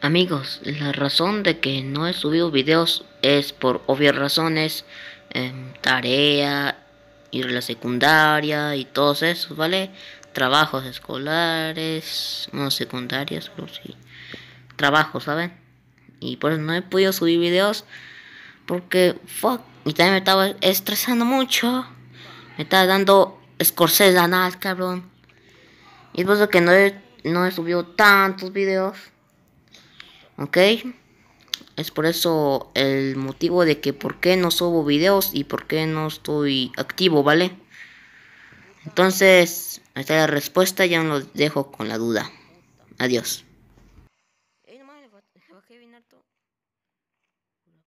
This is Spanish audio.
Amigos, la razón de que no he subido videos es por obvias razones, em, tarea, ir a la secundaria y todos esos, ¿vale? Trabajos escolares, no secundarias, pero sí, trabajos, ¿saben? Y por eso no he podido subir videos porque, fuck, y también me estaba estresando mucho, me estaba dando la nada, cabrón. Y es por eso que no he, no he subido tantos videos. ¿Ok? Es por eso el motivo de que por qué no subo videos y por qué no estoy activo, ¿vale? Entonces, esta está la respuesta, ya no lo dejo con la duda. Adiós.